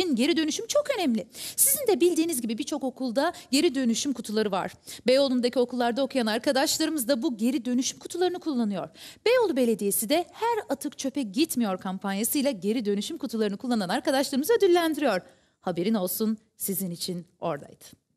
için geri dönüşüm çok önemli. Sizin de bildiğiniz gibi birçok okulda geri dönüşüm kutuları var. Beyoğlu'ndaki okullarda okuyan arkadaşlarımız da bu geri dönüşüm kutularını kullanıyor. Beyoğlu Belediyesi de her atık çöpe gitmiyor kampanyasıyla geri dönüşüm kutularını kullanan arkadaşlarımızı ödüllendiriyor. Haberin olsun sizin için oradaydı.